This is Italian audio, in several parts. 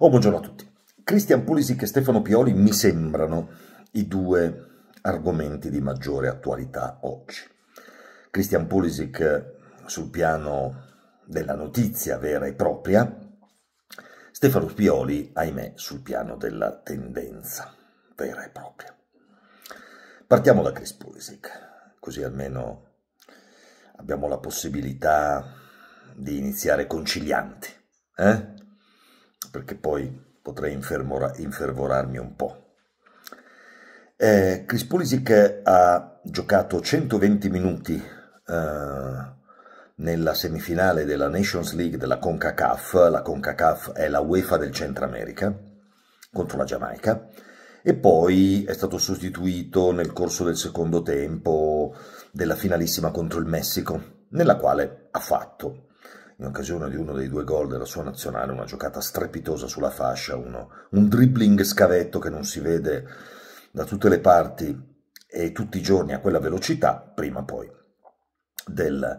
Oh, buongiorno a tutti. Christian Pulisic e Stefano Pioli mi sembrano i due argomenti di maggiore attualità oggi. Christian Pulisic eh, sul piano della notizia vera e propria, Stefano Pioli, ahimè, sul piano della tendenza vera e propria. Partiamo da Chris Pulisic, così almeno abbiamo la possibilità di iniziare concilianti. Eh? perché poi potrei infervorarmi un po'. Eh, Chris Pulisic ha giocato 120 minuti eh, nella semifinale della Nations League della CONCACAF, la CONCACAF è la UEFA del Centro America, contro la Giamaica, e poi è stato sostituito nel corso del secondo tempo della finalissima contro il Messico, nella quale ha fatto in occasione di uno dei due gol della sua nazionale, una giocata strepitosa sulla fascia, uno, un dribbling scavetto che non si vede da tutte le parti e tutti i giorni a quella velocità, prima poi del,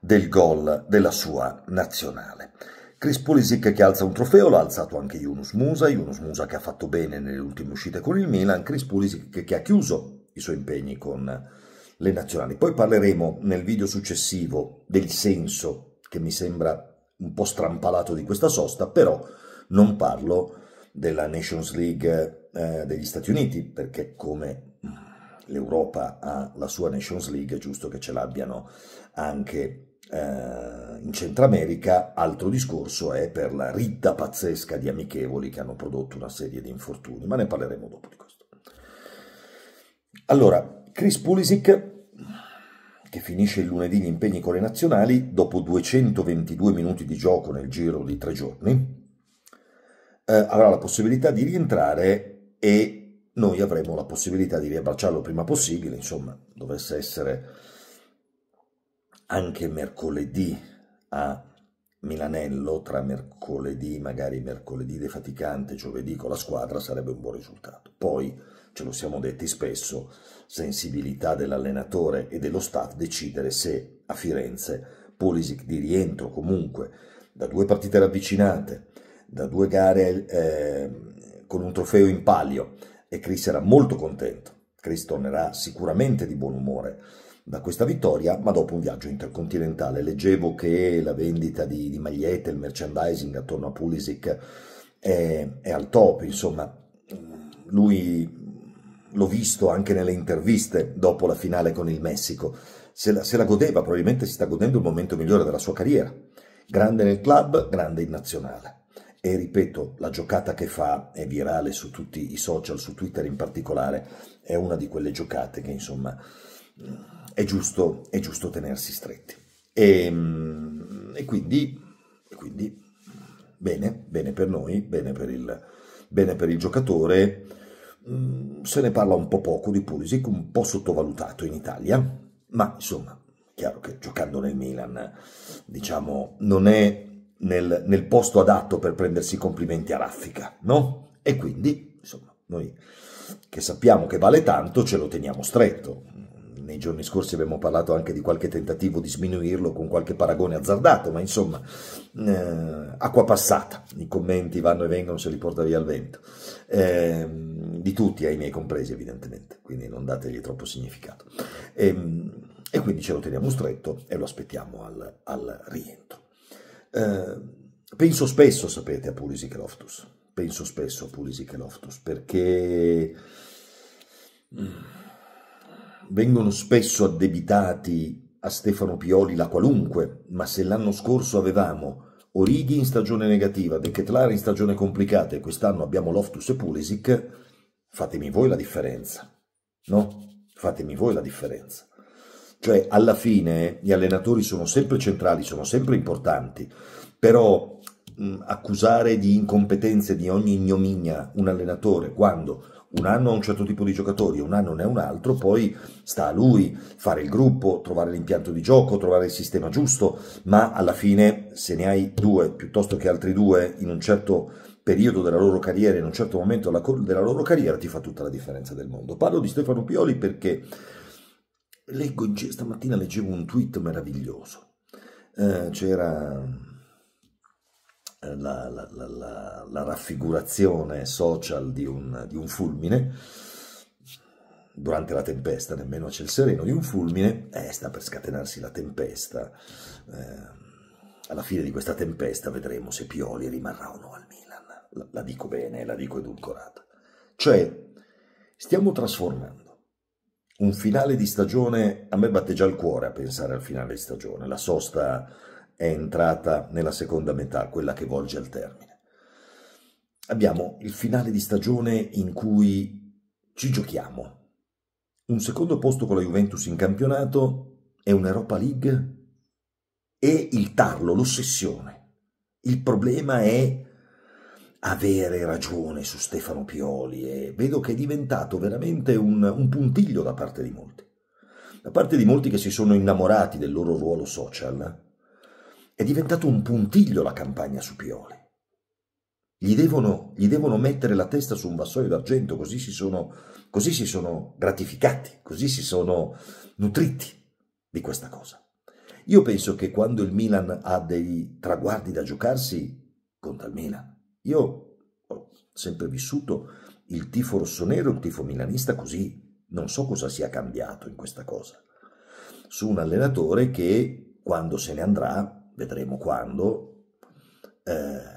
del gol della sua nazionale. Chris Pulisic che alza un trofeo, l'ha alzato anche Yunus Musa, Yunus Musa che ha fatto bene nelle ultime uscite con il Milan, Chris Pulisic che, che ha chiuso i suoi impegni con le nazionali. Poi parleremo nel video successivo del senso che mi sembra un po' strampalato di questa sosta, però non parlo della Nations League eh, degli Stati Uniti, perché come mm, l'Europa ha la sua Nations League, è giusto che ce l'abbiano anche eh, in Centro America. Altro discorso è per la ritta pazzesca di amichevoli che hanno prodotto una serie di infortuni, ma ne parleremo dopo di questo. Allora, Chris Pulisic che finisce il lunedì gli impegni con le nazionali dopo 222 minuti di gioco nel giro di tre giorni, eh, avrà la possibilità di rientrare e noi avremo la possibilità di riabbracciarlo prima possibile, insomma dovesse essere anche mercoledì a Milanello tra mercoledì, magari mercoledì defaticante, giovedì con la squadra sarebbe un buon risultato. Poi, ce lo siamo detti spesso, sensibilità dell'allenatore e dello staff decidere se a Firenze Polisic di rientro comunque da due partite ravvicinate, da due gare eh, con un trofeo in palio e Chris era molto contento. Chris tornerà sicuramente di buon umore da questa vittoria, ma dopo un viaggio intercontinentale. Leggevo che la vendita di, di magliette, il merchandising attorno a Pulisic è, è al top, insomma, lui l'ho visto anche nelle interviste dopo la finale con il Messico. Se la, se la, godeva, probabilmente si sta godendo il momento migliore della sua carriera. Grande nel club, grande in nazionale. E ripeto, la giocata che fa è virale su tutti i social, su Twitter in particolare, è una di quelle giocate che insomma è giusto, è giusto tenersi stretti. E, ehm, e, quindi, e, quindi, bene, bene per noi, bene per il, bene per il giocatore. Mm, se ne parla un po' poco di Pulisic, un po' sottovalutato in Italia, ma insomma, chiaro che giocando nel Milan, diciamo, non è nel, nel, posto adatto per prendersi complimenti a raffica, no? E quindi, insomma, noi che sappiamo che vale tanto, ce lo teniamo stretto nei giorni scorsi abbiamo parlato anche di qualche tentativo di sminuirlo con qualche paragone azzardato, ma insomma, eh, acqua passata, i commenti vanno e vengono, se li porta via il vento, eh, di tutti, ai miei compresi evidentemente, quindi non dategli troppo significato. E, ehm, e quindi ce lo teniamo stretto e lo aspettiamo al, al rientro. Eh, penso spesso, sapete, a Pulisic Loftus, penso spesso a Pulisic Loftus, perché... Mm, Vengono spesso addebitati a Stefano Pioli la qualunque, ma se l'anno scorso avevamo Orighi in stagione negativa, De Ketlare in stagione complicata e quest'anno abbiamo Loftus e Pulisic, fatemi voi la differenza, no? Fatemi voi la differenza. Cioè, alla fine gli allenatori sono sempre centrali, sono sempre importanti, però mh, accusare di incompetenze di ogni ignominia un allenatore quando un anno a un certo tipo di giocatori un anno ne a un altro, poi sta a lui fare il gruppo, trovare l'impianto di gioco, trovare il sistema giusto, ma alla fine se ne hai due piuttosto che altri due in un certo periodo della loro carriera, in un certo momento della loro carriera, ti fa tutta la differenza del mondo. Parlo di Stefano Pioli perché leggo, stamattina leggevo un tweet meraviglioso. Eh, c'era la, la, la, la raffigurazione social di un, di un, fulmine, durante la tempesta, nemmeno c'è il sereno, di un fulmine, eh, sta per scatenarsi la tempesta. Eh, alla fine di questa tempesta vedremo se Pioli rimarrà o no al Milan. La, la dico bene, la dico edulcorata. Cioè, stiamo trasformando un finale di stagione, a me batte già il cuore a pensare al finale di stagione, la sosta è entrata nella seconda metà, quella che volge al termine. Abbiamo il finale di stagione in cui ci giochiamo un secondo posto con la Juventus in campionato e un'Europa League e il tarlo, l'ossessione. Il problema è avere ragione su Stefano Pioli e vedo che è diventato veramente un, un puntiglio da parte di molti. Da parte di molti che si sono innamorati del loro ruolo social è diventato un puntiglio la campagna su Pioli. Gli devono, gli devono mettere la testa su un vassoio d'argento, così, così si sono gratificati, così si sono nutriti di questa cosa. Io penso che quando il Milan ha dei traguardi da giocarsi, conta il Milan. Io ho sempre vissuto il tifo rossonero, il tifo milanista così. Non so cosa sia cambiato in questa cosa. Su un allenatore che, quando se ne andrà, vedremo quando, eh,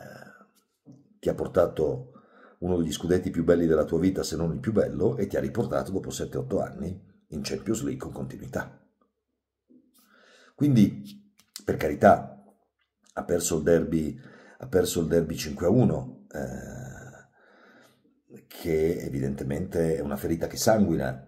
ti ha portato uno degli scudetti più belli della tua vita, se non il più bello, e ti ha riportato dopo 7-8 anni in Champions League con continuità. Quindi, per carità, ha perso il derby, ha perso il derby 5-1, eh, che evidentemente è una ferita che sanguina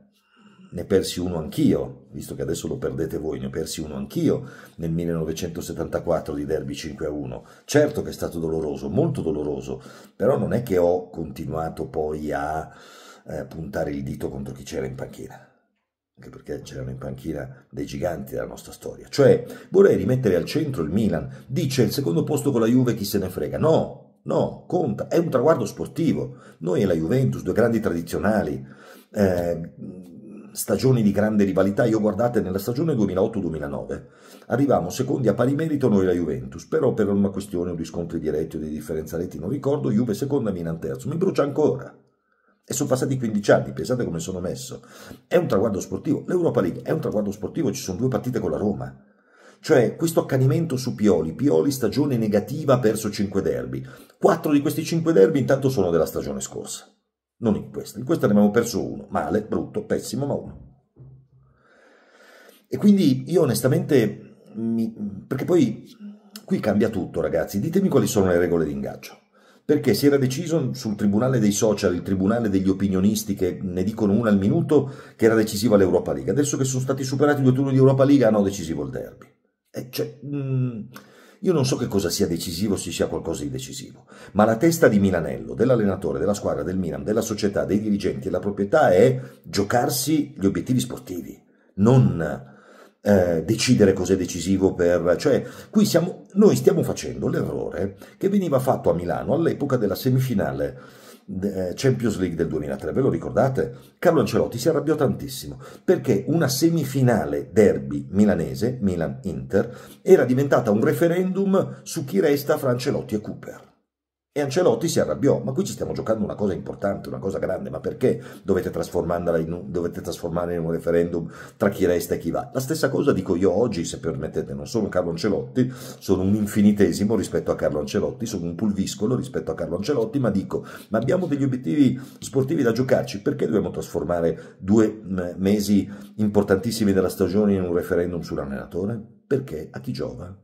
ne persi uno anch'io, visto che adesso lo perdete voi, ne persi uno anch'io nel 1974 di Derby 5 a 1. Certo che è stato doloroso, molto doloroso, però non è che ho continuato poi a eh, puntare il dito contro chi c'era in panchina anche perché c'erano in panchina dei giganti della nostra storia. Cioè, vorrei rimettere al centro il Milan. Dice il secondo posto con la Juve chi se ne frega. No, no, conta, è un traguardo sportivo. Noi e la Juventus, due grandi tradizionali, eh, stagioni di grande rivalità, io guardate nella stagione 2008-2009 arrivavamo secondi a pari merito noi la Juventus, però per una questione di scontri diretti o di differenza reti non ricordo, Juve seconda, Milan terzo, mi brucia ancora. E sono passati 15 anni, pensate come sono messo. È un traguardo sportivo, l'Europa League è un traguardo sportivo, ci sono due partite con la Roma. Cioè questo accanimento su Pioli, Pioli stagione negativa, ha perso 5 derby. 4 di questi 5 derby intanto sono della stagione scorsa non in questo. In questo ne abbiamo perso uno, male, brutto, pessimo, ma uno. E quindi io onestamente, mi, perché poi qui cambia tutto ragazzi, ditemi quali sono le regole di ingaggio. Perché si era deciso sul tribunale dei social, il tribunale degli opinionisti che ne dicono una al minuto, che era decisiva l'Europa League. Adesso che sono stati superati due turni di Europa League hanno ah decisivo il derby. E eh, cioè, mh, mm, io non so che cosa sia decisivo, se sia qualcosa di decisivo, ma la testa di Milanello, dell'allenatore, della squadra, del Milan, della società, dei dirigenti e la proprietà è giocarsi gli obiettivi sportivi, non eh, decidere cos'è decisivo per... Cioè, qui siamo, noi stiamo facendo l'errore che veniva fatto a Milano all'epoca della semifinale eh, Champions League del 2003, ve lo ricordate? Carlo Ancelotti si arrabbiò tantissimo perché una semifinale derby milanese, Milan-Inter, era diventata un referendum su chi resta fra Ancelotti e Cooper. E Ancelotti si arrabbiò, ma qui ci stiamo giocando una cosa importante, una cosa grande, ma perché dovete, in, dovete trasformarla in un referendum tra chi resta e chi va? La stessa cosa dico io oggi, se permettete, non sono Carlo Ancelotti, sono un infinitesimo rispetto a Carlo Ancelotti, sono un pulviscolo rispetto a Carlo Ancelotti, ma dico, ma abbiamo degli obiettivi sportivi da giocarci, perché dobbiamo trasformare due mm, mesi importantissimi della stagione in un referendum sull'allenatore? Perché a chi giova?